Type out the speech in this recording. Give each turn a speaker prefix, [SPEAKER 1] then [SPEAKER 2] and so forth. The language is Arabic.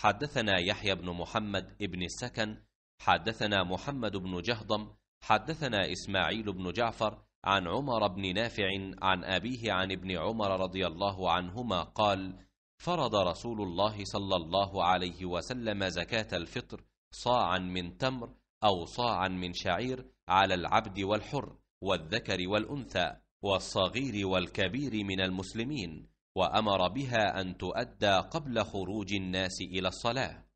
[SPEAKER 1] حدثنا يحيى بن محمد بن السكن حدثنا محمد بن جهضم حدثنا إسماعيل بن جعفر عن عمر بن نافع عن أبيه عن ابن عمر رضي الله عنهما قال فرض رسول الله صلى الله عليه وسلم زكاة الفطر صاعا من تمر أو صاعا من شعير على العبد والحر والذكر والأنثى والصغير والكبير من المسلمين وامر بها ان تؤدى قبل خروج الناس الى الصلاه